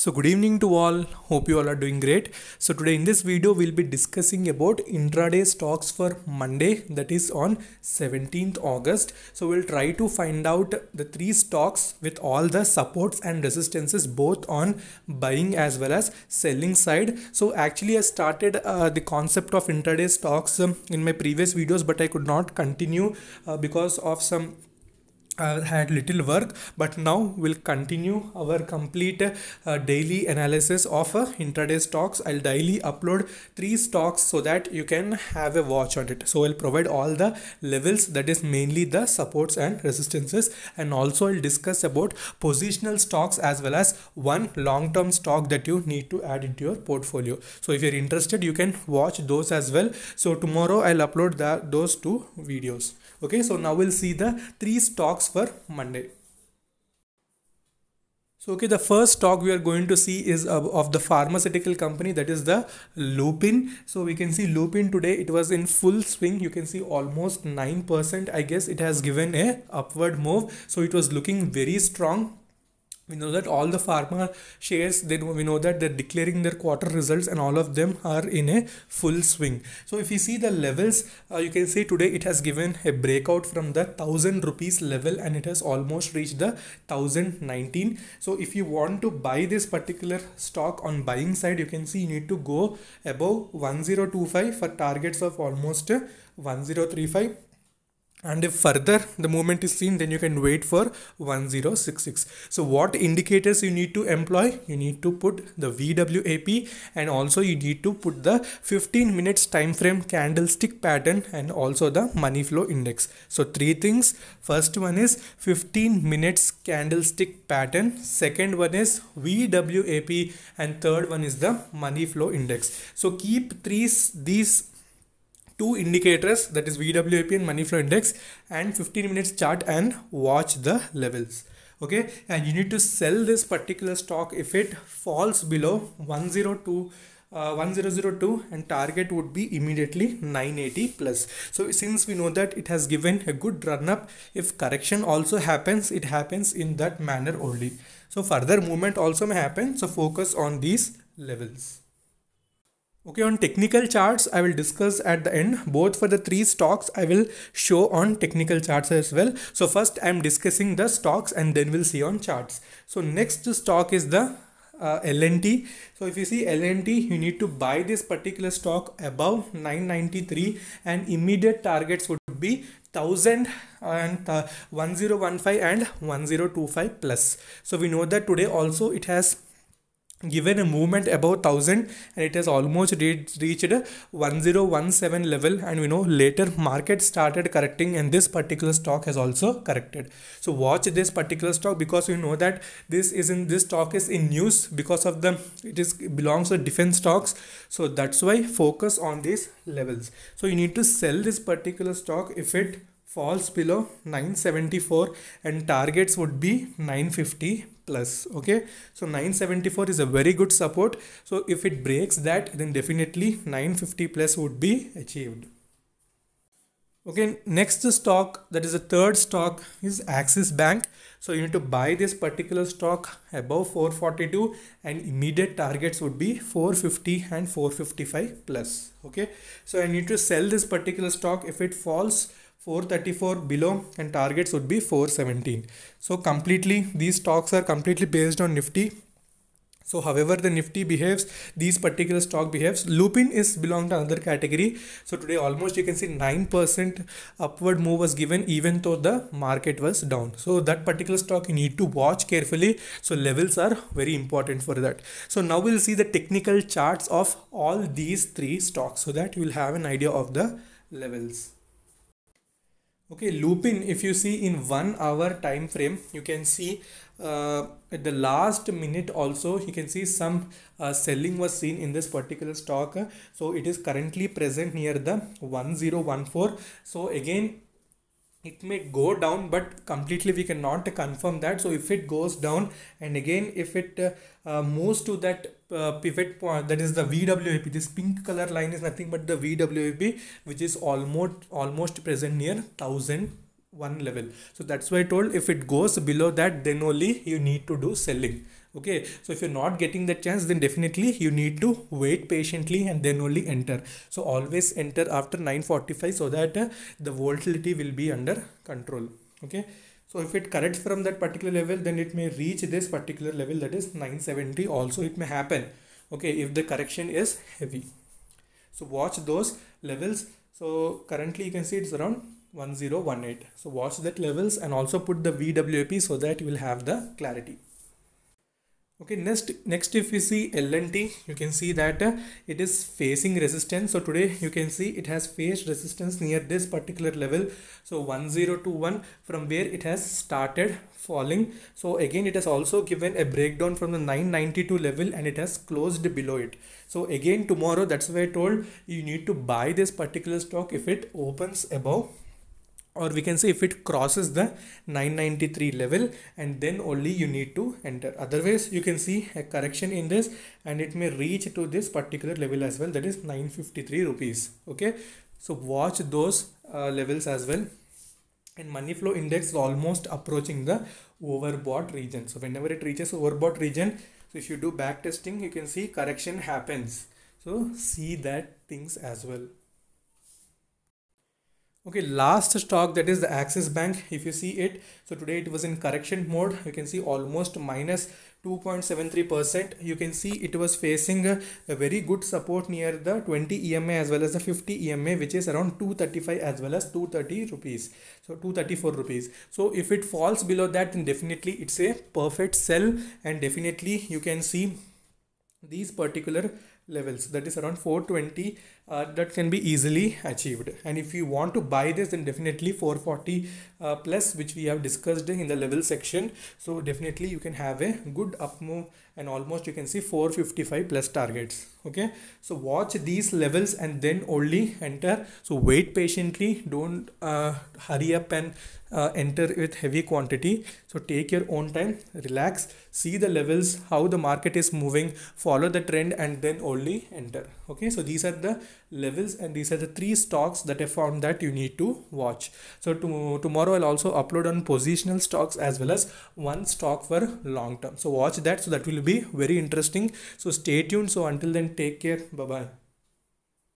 So good evening to all. Hope you all are doing great. So today in this video we'll be discussing about intraday stocks for Monday that is on 17th August. So we'll try to find out the three stocks with all the supports and resistances both on buying as well as selling side. So actually I started uh, the concept of intraday stocks um, in my previous videos but I could not continue uh, because of some uh, had little work but now we'll continue our complete uh, daily analysis of uh, intraday stocks i'll daily upload three stocks so that you can have a watch on it so i'll provide all the levels that is mainly the supports and resistances and also i'll discuss about positional stocks as well as one long-term stock that you need to add into your portfolio so if you're interested you can watch those as well so tomorrow i'll upload that those two videos okay so now we'll see the three stocks for monday so okay the first stock we are going to see is of the pharmaceutical company that is the Lupin. So we can see Lupin today it was in full swing you can see almost 9% I guess it has given a upward move. So it was looking very strong we know that all the pharma shares they know we know that they're declaring their quarter results and all of them are in a full swing so if you see the levels uh, you can say today it has given a breakout from the 1000 rupees level and it has almost reached the 1019 so if you want to buy this particular stock on buying side you can see you need to go above 1025 for targets of almost uh, 1035 and if further the movement is seen then you can wait for 1066 so what indicators you need to employ you need to put the vwap and also you need to put the 15 minutes time frame candlestick pattern and also the money flow index so three things first one is 15 minutes candlestick pattern second one is vwap and third one is the money flow index so keep these these two indicators that is VWAP and money flow index and 15 minutes chart and watch the levels okay and you need to sell this particular stock if it falls below 102 uh, 1002 and target would be immediately 980 plus so since we know that it has given a good run up if correction also happens it happens in that manner only so further movement also may happen so focus on these levels Okay, on technical charts, I will discuss at the end. Both for the three stocks, I will show on technical charts as well. So first, I'm discussing the stocks and then we'll see on charts. So next stock is the uh, LNT. So if you see LNT, you need to buy this particular stock above 993 and immediate targets would be 1000 and uh, 1015 and 1025 plus. So we know that today also it has given a movement above 1000 and it has almost reached 1017 level and we know later market started correcting and this particular stock has also corrected so watch this particular stock because you know that this is in this stock is in news because of the it is belongs to defense stocks so that's why focus on these levels so you need to sell this particular stock if it falls below 974 and targets would be 950 plus okay so 974 is a very good support so if it breaks that then definitely 950 plus would be achieved okay next stock that is the third stock is axis bank so you need to buy this particular stock above 442 and immediate targets would be 450 and 455 plus okay so i need to sell this particular stock if it falls 434 below and targets would be 417 so completely these stocks are completely based on nifty so however the nifty behaves these particular stock behaves lupin is belong to another category so today almost you can see 9% upward move was given even though the market was down so that particular stock you need to watch carefully so levels are very important for that so now we'll see the technical charts of all these three stocks so that you will have an idea of the levels okay lupin if you see in one hour time frame you can see uh, at the last minute also you can see some uh, selling was seen in this particular stock so it is currently present near the 1014 so again it may go down but completely we cannot confirm that so if it goes down and again if it uh, uh, moves to that uh, pivot point that is the VWAP this pink color line is nothing but the VWAP which is almost almost present near thousand one level so that's why I told if it goes below that then only you need to do selling okay so if you're not getting that chance then definitely you need to wait patiently and then only enter so always enter after 945 so that uh, the volatility will be under control okay so if it corrects from that particular level then it may reach this particular level that is 970 also it may happen okay if the correction is heavy so watch those levels so currently you can see it's around 1018 so watch that levels and also put the vwap so that you will have the clarity okay next next if we see lnt you can see that uh, it is facing resistance so today you can see it has faced resistance near this particular level so 1021 from where it has started falling so again it has also given a breakdown from the 992 level and it has closed below it so again tomorrow that's why i told you need to buy this particular stock if it opens above or we can say if it crosses the 993 level and then only you need to enter otherwise you can see a correction in this and it may reach to this particular level as well that is 953 rupees okay so watch those uh, levels as well and money flow index is almost approaching the overbought region so whenever it reaches overbought region so if you do back testing you can see correction happens so see that things as well okay last stock that is the axis bank if you see it so today it was in correction mode you can see almost minus 2.73 percent you can see it was facing a, a, very good support near the 20 ema as well as the 50 ema which is around 235 as well as 230 rupees so 234 rupees so if it falls below that then definitely it's a perfect sell and definitely you can see these particular levels that is around 420 uh, that can be easily achieved and if you want to buy this then definitely 440 uh, plus which we have discussed in the level section so definitely you can have a good up move and almost you can see 455 plus targets okay so watch these levels and then only enter so wait patiently don't uh, hurry up and uh, enter with heavy quantity so take your own time relax see the levels how the market is moving follow the trend and then only enter okay so these are the levels and these are the three stocks that I found that you need to watch. So to, tomorrow I'll also upload on positional stocks as well as one stock for long term. So watch that so that will be very interesting. So stay tuned. So until then take care. Bye bye.